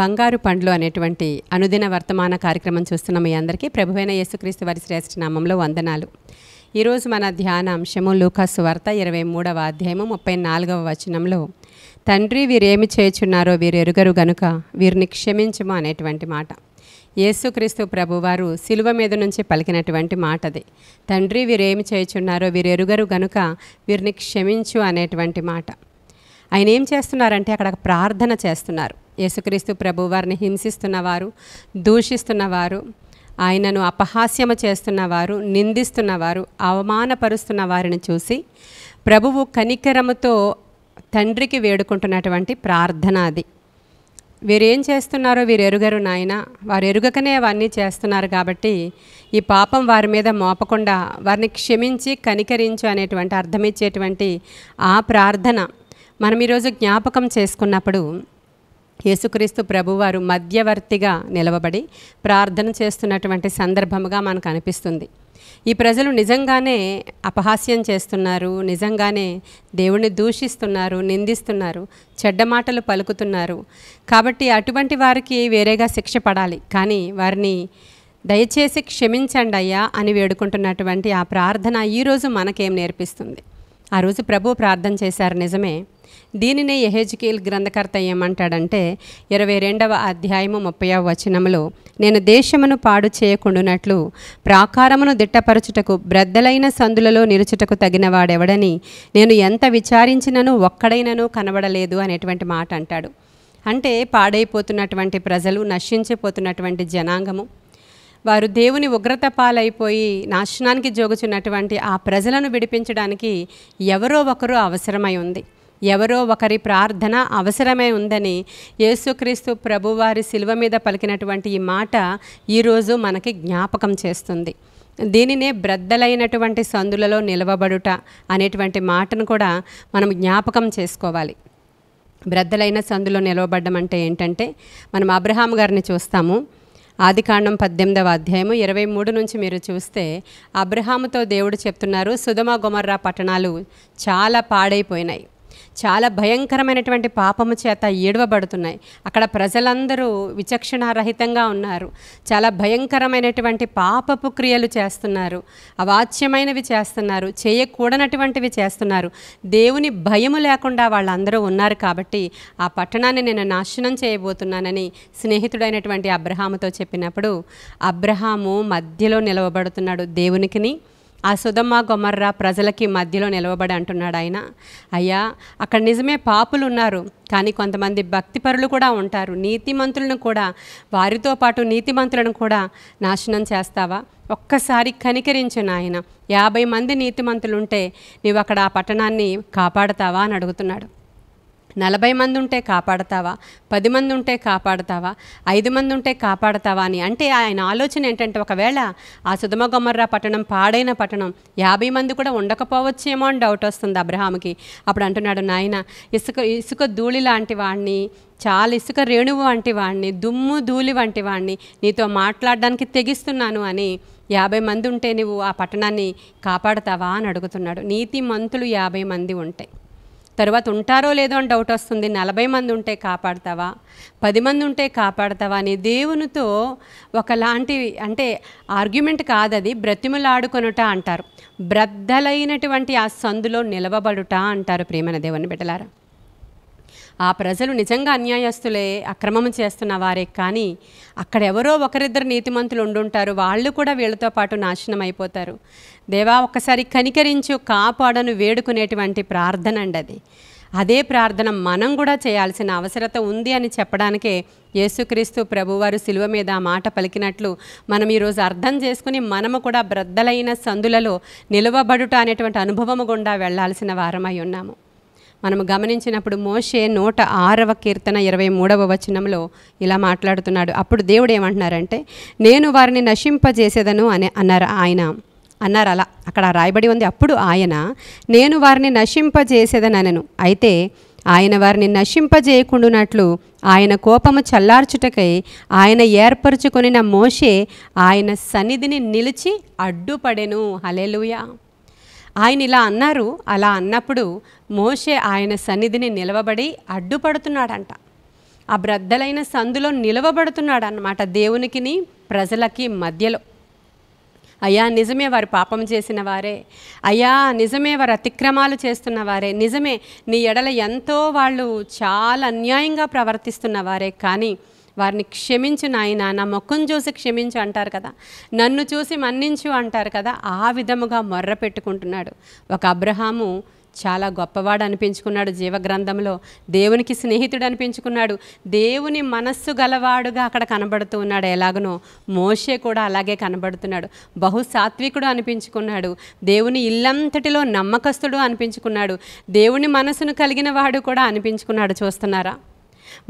బంగారు పండ్లు అనేటువంటి అనుదిన వర్తమాన కార్యక్రమం చూస్తున్న మీ అందరికీ ప్రభువైన యేసుక్రీస్తు వారి శ్రేష్ఠ నామంలో వందనాలు ఈరోజు మన ధ్యాన అంశము లూకాసు వార్త ఇరవై మూడవ అధ్యాయము ముప్పై నాలుగవ వచనంలో తండ్రి వీరేమి చేయుచున్నారో వీరు ఎరుగరు గనుక వీరిని క్షమించము అనేటువంటి మాట యేసుక్రీస్తు ప్రభువారు సిలువ మీద నుంచి పలికినటువంటి మాటది తండ్రి వీరేమి చేయుచున్నారో వీరు ఎరుగరు గనుక వీరిని క్షమించు అనేటువంటి మాట ఆయన ఏం చేస్తున్నారంటే అక్కడ ప్రార్థన చేస్తున్నారు యేసుక్రీస్తు ప్రభు వారిని హింసిస్తున్నవారు దూషిస్తున్నవారు ఆయనను అపహాస్యమ చేస్తున్నవారు నిందిస్తున్నవారు అవమానపరుస్తున్న వారిని చూసి ప్రభువు కనికరముతో తండ్రికి వేడుకుంటున్నటువంటి ప్రార్థన అది వీరేం చేస్తున్నారో వీరు ఎరుగరు నాయన వారు ఎరుగకనే అవన్నీ చేస్తున్నారు కాబట్టి ఈ పాపం వారి మీద మోపకుండా వారిని క్షమించి కనికరించు అనేటువంటి అర్థమిచ్చేటువంటి ఆ ప్రార్థన మనం ఈరోజు జ్ఞాపకం చేసుకున్నప్పుడు యేసుక్రీస్తు ప్రభువారు మధ్యవర్తిగా నిలవబడి ప్రార్థన చేస్తున్నటువంటి సందర్భముగా మనకు అనిపిస్తుంది ఈ ప్రజలు నిజంగానే అపహాస్యం చేస్తున్నారు నిజంగానే దేవుణ్ణి దూషిస్తున్నారు నిందిస్తున్నారు చెడ్డ మాటలు పలుకుతున్నారు కాబట్టి అటువంటి వారికి వేరేగా శిక్ష పడాలి కానీ వారిని దయచేసి క్షమించండి అయ్యా అని వేడుకుంటున్నటువంటి ఆ ప్రార్థన ఈరోజు మనకేం నేర్పిస్తుంది ఆ రోజు ప్రభు ప్రార్థన చేశారు నిజమే దీనినే యహెజ్కేల్ గ్రంథకర్త ఏమంటాడంటే ఇరవై రెండవ అధ్యాయము ముప్పైవ వచనములో నేను దేశమును పాడు చేయకుండునట్లు ప్రాకారమును దిట్టపరచుటకు బ్రద్దలైన సందులలో నిలుచుటకు తగిన వాడెవడని నేను ఎంత విచారించినను ఒక్కడైనను కనబడలేదు అనేటువంటి మాట అంటాడు అంటే పాడైపోతున్నటువంటి ప్రజలు నశించిపోతున్నటువంటి జనాంగము వారు దేవుని ఉగ్రత పాలైపోయి నాశనానికి జోగుచున్నటువంటి ఆ ప్రజలను విడిపించడానికి ఎవరో ఒకరు అవసరమై ఉంది ఎవరో ఒకరి ప్రార్థన అవసరమై ఉందని యేసుక్రీస్తు ప్రభువారి శిలువ మీద పలికినటువంటి ఈ మాట ఈరోజు మనకి జ్ఞాపకం చేస్తుంది దీనినే బ్రద్దలైనటువంటి సందులలో నిలవబడుట అనేటువంటి మాటను కూడా మనం జ్ఞాపకం చేసుకోవాలి బ్రద్దలైన సందులో నిలవబడ్డం అంటే ఏంటంటే మనం అబ్రహాం గారిని చూస్తాము ఆదికాండం పద్దెనిమిదవ అధ్యాయము ఇరవై మూడు నుంచి మీరు చూస్తే అబ్రహాముతో దేవుడు చెప్తున్నారు సుధమ గుమర్రా పట్టణాలు చాలా పాడైపోయినాయి చాలా భయంకరమైనటువంటి పాపము చేత ఏడవబడుతున్నాయి అక్కడ ప్రజలందరూ విచక్షణారహితంగా ఉన్నారు చాలా భయంకరమైనటువంటి పాపపు క్రియలు చేస్తున్నారు అవాచ్యమైనవి చేస్తున్నారు చేయకూడనటువంటివి చేస్తున్నారు దేవుని భయము లేకుండా వాళ్ళందరూ ఉన్నారు కాబట్టి ఆ పట్టణాన్ని నేను నాశనం చేయబోతున్నానని స్నేహితుడైనటువంటి అబ్రహాముతో చెప్పినప్పుడు అబ్రహాము మధ్యలో నిలవబడుతున్నాడు దేవునికిని ఆ సుధమ్మ గొమర్రా ప్రజలకి మధ్యలో నిలవబడి అంటున్నాడు ఆయన అయ్యా అక్కడ నిజమే పాపులు ఉన్నారు కానీ కొంతమంది భక్తిపరులు కూడా ఉంటారు నీతిమంతులను కూడా వారితో పాటు నీతిమంతులను కూడా నాశనం చేస్తావా ఒక్కసారి కనికరించు నాయన యాభై మంది నీతిమంతులుంటే నీవు అక్కడ ఆ పట్టణాన్ని కాపాడతావా అని అడుగుతున్నాడు నలభై మంది ఉంటే కాపాడతావా పది మంది ఉంటే కాపాడతావా ఐదు మంది ఉంటే కాపాడతావా అని అంటే ఆయన ఆలోచన ఏంటంటే ఒకవేళ ఆ గొమ్మర్రా పట్టణం పాడైన పట్టణం యాభై మంది కూడా ఉండకపోవచ్చేమో అని డౌట్ వస్తుంది అబ్రహాంకి అప్పుడు అంటున్నాడు నాయన ఇసుక ఇసుక ధూళి లాంటి వాడిని చాలా ఇసుక రేణువు వంటి వాడిని దుమ్ము ధూళి వంటి వాడిని నీతో మాట్లాడడానికి తెగిస్తున్నాను అని యాభై మంది ఉంటే నువ్వు ఆ పట్టణాన్ని కాపాడతావా అని అడుగుతున్నాడు నీతి మంతులు యాభై మంది ఉంటాయి తర్వాత ఉంటారో లేదో అని డౌట్ వస్తుంది నలభై మంది ఉంటే కాపాడతావా పది మంది ఉంటే కాపాడతావా అని దేవునితో ఒకలాంటి అంటే ఆర్గ్యుమెంట్ కాదది బ్రతిములాడుకొనుట అంటారు బ్రద్దలైనటువంటి ఆ సందులో నిలవబడుట అంటారు ప్రేమన దేవుని బిడ్డలారా ఆ ప్రజలు నిజంగా అన్యాయస్తులే అక్రమం చేస్తున్న వారే కానీ అక్కడ ఎవరో ఒకరిద్దరు నీతిమంతులు ఉండుంటారు వాళ్ళు కూడా వీళ్ళతో పాటు నాశనం అయిపోతారు దేవా ఒక్కసారి కనికరించు కాపాడను వేడుకునేటువంటి ప్రార్థన అండి అది అదే ప్రార్థన మనం కూడా చేయాల్సిన అవసరత ఉంది అని చెప్పడానికే యేసుక్రీస్తు ప్రభువారు శిలువ మీద ఆ మాట పలికినట్లు మనం ఈరోజు అర్థం చేసుకుని మనము కూడా బ్రద్దలైన సందులలో నిలవబడుట అనేటువంటి అనుభవము గుండా వెళ్లాల్సిన వారమై ఉన్నాము మనం గమనించినప్పుడు మోషే నూట ఆరవ కీర్తన ఇరవై మూడవ వచనంలో ఇలా మాట్లాడుతున్నాడు అప్పుడు దేవుడు ఏమంటున్నారంటే నేను వారిని నశింపజేసేదను అని అన్నారు ఆయన అన్నారు అలా అక్కడ రాయబడి ఉంది అప్పుడు ఆయన నేను వారిని నశింపజేసేదనను అయితే ఆయన వారిని నశింపజేయకుండునట్లు ఆయన కోపము చల్లార్చుటకై ఆయన ఏర్పరచుకొనిన మోషే ఆయన సన్నిధిని నిలిచి అడ్డుపడెను హలేలుయా ఆయన ఇలా అన్నారు అలా అన్నప్పుడు మోషే ఆయన సన్నిధిని నిలవబడి అడ్డుపడుతున్నాడంట ఆ బ్రద్దలైన సందులో నిలవబడుతున్నాడు అన్నమాట దేవునికిని ప్రజలకి మధ్యలో అయ్యా నిజమే వారు పాపం చేసిన వారే అయ్యా నిజమే వారు అతిక్రమాలు చేస్తున్న వారే నిజమే నీ ఎడల ఎంతో వాళ్ళు చాలా అన్యాయంగా ప్రవర్తిస్తున్న వారే కానీ వారిని క్షమించు నాయన నా మొక్కను చూసి క్షమించు అంటారు కదా నన్ను చూసి మన్నించు అంటారు కదా ఆ విధముగా మొర్ర పెట్టుకుంటున్నాడు ఒక అబ్రహాము చాలా గొప్పవాడు అనిపించుకున్నాడు జీవగ్రంథంలో దేవునికి స్నేహితుడు అనిపించుకున్నాడు దేవుని మనస్సు గలవాడుగా అక్కడ కనబడుతూ ఉన్నాడు ఎలాగనో మోషే కూడా అలాగే కనబడుతున్నాడు బహుసాత్వికుడు అనిపించుకున్నాడు దేవుని ఇల్లంతటిలో నమ్మకస్తుడు అనిపించుకున్నాడు దేవుని మనస్సును కలిగిన వాడు కూడా అనిపించుకున్నాడు చూస్తున్నారా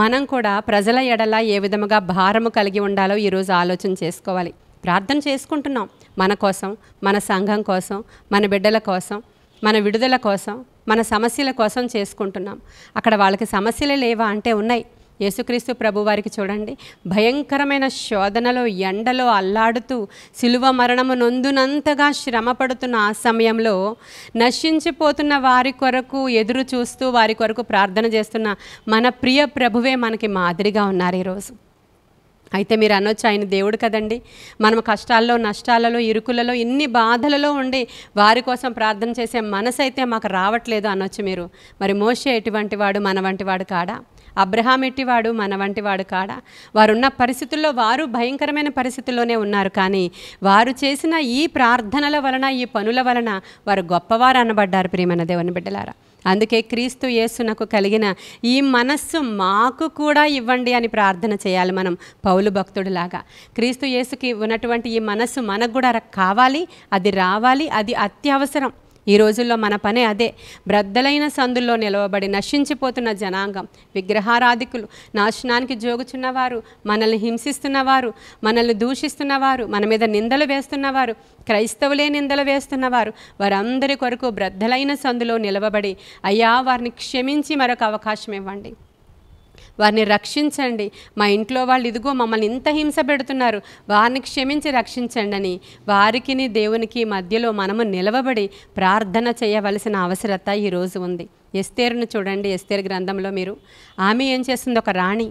మనం కూడా ప్రజల ఎడల ఏ విధముగా భారము కలిగి ఉండాలో ఈరోజు ఆలోచన చేసుకోవాలి ప్రార్థన చేసుకుంటున్నాం మన కోసం మన సంఘం కోసం మన బిడ్డల కోసం మన విడుదల కోసం మన సమస్యల కోసం చేసుకుంటున్నాం అక్కడ వాళ్ళకి సమస్యలే లేవా అంటే ఉన్నాయి యేసుక్రీస్తు ప్రభువారికి చూడండి భయంకరమైన శోధనలో ఎండలో అల్లాడుతూ సిలువ మరణము నొందునంతగా శ్రమపడుతున్న ఆ సమయంలో నశించిపోతున్న వారి కొరకు ఎదురు చూస్తూ వారి కొరకు ప్రార్థన చేస్తున్న మన ప్రియ ప్రభువే మనకి మాదిరిగా ఉన్నారు ఈరోజు అయితే మీరు అనొచ్చు ఆయన దేవుడు కదండి మనం కష్టాల్లో నష్టాలలో ఇరుకులలో ఇన్ని బాధలలో ఉండి వారి కోసం ప్రార్థన చేసే మనసు అయితే మాకు రావట్లేదు అనొచ్చు మీరు మరి మోసే ఎటువంటి వాడు మన వంటి వాడు కాడా అబ్రహాం ఎట్టివాడు మన వంటివాడు కాడా వారున్న పరిస్థితుల్లో వారు భయంకరమైన పరిస్థితుల్లోనే ఉన్నారు కానీ వారు చేసిన ఈ ప్రార్థనల వలన ఈ పనుల వలన వారు గొప్పవారు అనబడ్డారు ప్రియమైన దేవుని బిడ్డలారా అందుకే క్రీస్తు యేసునకు కలిగిన ఈ మనస్సు మాకు కూడా ఇవ్వండి అని ప్రార్థన చేయాలి మనం పౌలు భక్తుడిలాగా క్రీస్తు యేసుకి ఉన్నటువంటి ఈ మనస్సు మనకు కూడా కావాలి అది రావాలి అది అత్యవసరం ఈ రోజుల్లో మన పనే అదే బ్రద్దలైన సందుల్లో నిలవబడి నశించిపోతున్న జనాంగం విగ్రహారాధికులు నాశనానికి జోగుచున్నవారు మనల్ని హింసిస్తున్నవారు మనల్ని దూషిస్తున్నవారు మన మీద నిందలు వేస్తున్నవారు క్రైస్తవులే నిందలు వేస్తున్నవారు వారందరి కొరకు బ్రద్దలైన సందులో నిలవబడి అయ్యా వారిని క్షమించి మరొక అవకాశం ఇవ్వండి వారిని రక్షించండి మా ఇంట్లో వాళ్ళు ఇదిగో మమ్మల్ని ఇంత హింస పెడుతున్నారు వారిని క్షమించి రక్షించండి అని వారికి దేవునికి మధ్యలో మనము నిలవబడి ప్రార్థన చేయవలసిన అవసరత ఈరోజు ఉంది ఎస్తేరును చూడండి ఎస్తేరు గ్రంథంలో మీరు ఆమె ఏం చేస్తుంది ఒక రాణి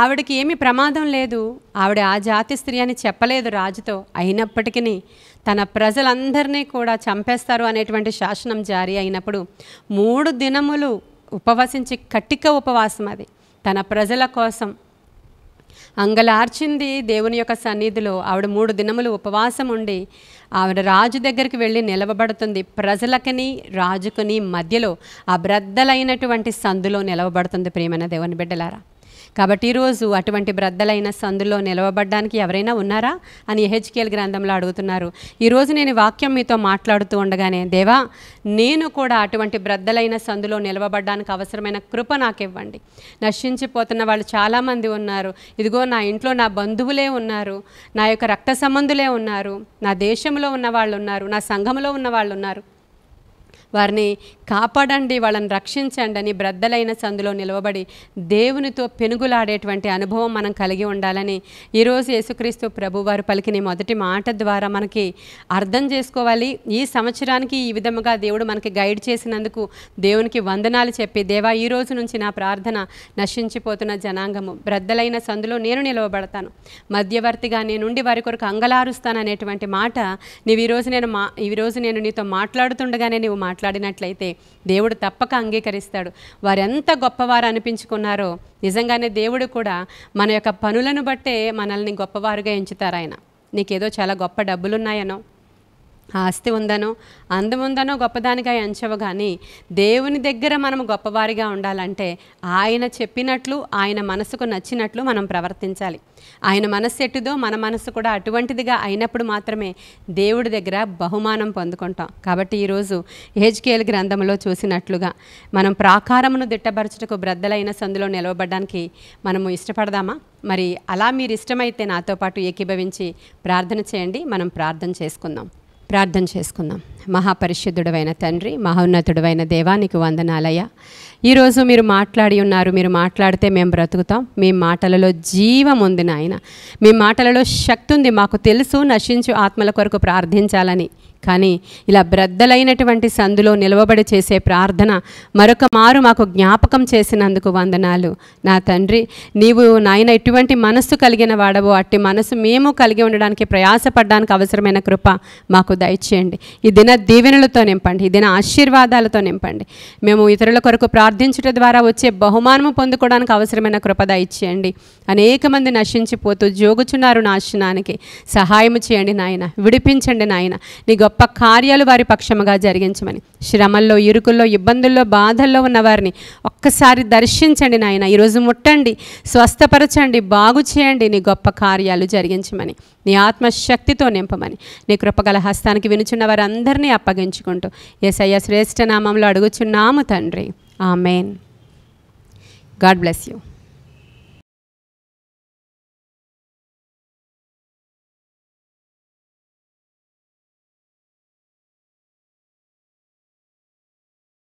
ఆవిడకి ఏమి ప్రమాదం లేదు ఆవిడ ఆ జాతి స్త్రీ అని చెప్పలేదు రాజుతో అయినప్పటికీ తన ప్రజలందరినీ కూడా చంపేస్తారు అనేటువంటి శాసనం జారీ అయినప్పుడు మూడు దినములు ఉపవసించి కట్టిక ఉపవాసం అది తన ప్రజల కోసం అంగలార్చింది దేవుని యొక్క సన్నిధిలో ఆవిడ మూడు దినములు ఉపవాసం ఉండి ఆవిడ రాజు దగ్గరికి వెళ్ళి నిలవబడుతుంది ప్రజలకని రాజుకుని మధ్యలో అబ్రద్దలైనటువంటి సందులో నిలవబడుతుంది ప్రేమైన దేవుని బిడ్డలారా కాబట్టి ఈరోజు అటువంటి బ్రద్దలైన సందులో నిలవబడ్డానికి ఎవరైనా ఉన్నారా అని హెచ్కేల్ గ్రంథంలో అడుగుతున్నారు ఈరోజు నేను వాక్యం మీతో మాట్లాడుతూ ఉండగానే దేవా నేను కూడా అటువంటి బ్రద్దలైన సందులో నిలవబడ్డానికి అవసరమైన కృప నాకు ఇవ్వండి నశించిపోతున్న వాళ్ళు చాలామంది ఉన్నారు ఇదిగో నా ఇంట్లో నా బంధువులే ఉన్నారు నా యొక్క రక్త సంబంధులే ఉన్నారు నా దేశంలో ఉన్న వాళ్ళు ఉన్నారు నా సంఘంలో ఉన్న వాళ్ళు ఉన్నారు వారిని కాపాడండి వాళ్ళని రక్షించండి అని బ్రద్దలైన సందులో నిలవబడి దేవునితో పెనుగులాడేటువంటి అనుభవం మనం కలిగి ఉండాలని ఈరోజు యేసుక్రీస్తు ప్రభు వారు పలికిన మొదటి మాట ద్వారా మనకి అర్థం చేసుకోవాలి ఈ సంవత్సరానికి ఈ విధముగా దేవుడు మనకి గైడ్ చేసినందుకు దేవునికి వందనాలు చెప్పి దేవా ఈ రోజు నుంచి నా ప్రార్థన నశించిపోతున్న జనాంగము బ్రద్దలైన సందులో నేను నిలవబడతాను మధ్యవర్తిగా నేనుండి వారి కొరకు అంగలారుస్తాను అనేటువంటి మాట నీవు ఈరోజు నేను మా ఈరోజు నేను నీతో మాట్లాడుతుండగానే నీవు మాట్లా మాట్లాడినట్లయితే దేవుడు తప్పక అంగీకరిస్తాడు వారెంత గొప్పవారు అనిపించుకున్నారో నిజంగానే దేవుడు కూడా మన యొక్క పనులను బట్టే మనల్ని గొప్పవారుగా ఎంచుతారు ఆయన నీకేదో చాలా గొప్ప డబ్బులున్నాయనో ఆస్తి ఉందనో అందం ఉందనో గొప్పదానిగా ఎంచవు కానీ దేవుని దగ్గర మనం గొప్పవారిగా ఉండాలంటే ఆయన చెప్పినట్లు ఆయన మనసుకు నచ్చినట్లు మనం ప్రవర్తించాలి ఆయన మనస్సు ఎట్టుదో మన మనసు కూడా అటువంటిదిగా అయినప్పుడు మాత్రమే దేవుడి దగ్గర బహుమానం పొందుకుంటాం కాబట్టి ఈరోజు హెచ్కేఎల్ గ్రంథంలో చూసినట్లుగా మనం ప్రాకారమును దిట్టపరచుటకు బ్రద్దలైన సందులో నిలవబడడానికి మనము ఇష్టపడదామా మరి అలా మీరు ఇష్టమైతే నాతో పాటు ఏకీభవించి ప్రార్థన చేయండి మనం ప్రార్థన చేసుకుందాం ప్రార్థన చేసుకుందాం మహాపరిశుద్ధుడైన తండ్రి మహోన్నతుడైన దేవానికి వందనాలయ ఈరోజు మీరు మాట్లాడి ఉన్నారు మీరు మాట్లాడితే మేము బ్రతుకుతాం మీ మాటలలో జీవం ఉంది నాయన మీ మాటలలో శక్తి ఉంది మాకు తెలుసు నశించు ఆత్మల కొరకు ప్రార్థించాలని కానీ ఇలా బ్రద్దలైనటువంటి సందులో నిలవబడి చేసే ప్రార్థన మరొక మారు మాకు జ్ఞాపకం చేసినందుకు వందనాలు నా తండ్రి నీవు నాయన ఎటువంటి మనస్సు కలిగిన వాడవు అట్టి మనసు మేము కలిగి ఉండడానికి ప్రయాసపడడానికి అవసరమైన కృప మాకు దయచేయండి ఈ దిన దీవెనలతో నింపండి ఈ దిన ఆశీర్వాదాలతో నింపండి మేము ఇతరుల కొరకు ప్రార్థ ప్రార్థించుట ద్వారా వచ్చే బహుమానము పొందుకోవడానికి అవసరమైన కృపద ఇచ్చేయండి అనేక మంది నశించిపోతూ జోగుచున్నారు నాశనానికి సహాయం చేయండి నాయన విడిపించండి నాయన నీ గొప్ప కార్యాలు వారి పక్షముగా జరిగించమని శ్రమల్లో ఇరుకుల్లో ఇబ్బందుల్లో బాధల్లో ఉన్న వారిని ఒక్కసారి దర్శించండి నాయన ఈరోజు ముట్టండి స్వస్థపరచండి బాగు చేయండి నీ గొప్ప కార్యాలు జరిగించమని నీ ఆత్మశక్తితో నింపమని నీ కృపగల హస్తానికి వినుచున్న వారందరినీ అప్పగించుకుంటూ ఎస్ఐ శ్రేష్ఠ నామంలో అడుగుచున్నాము తండ్రి Amen. God bless you.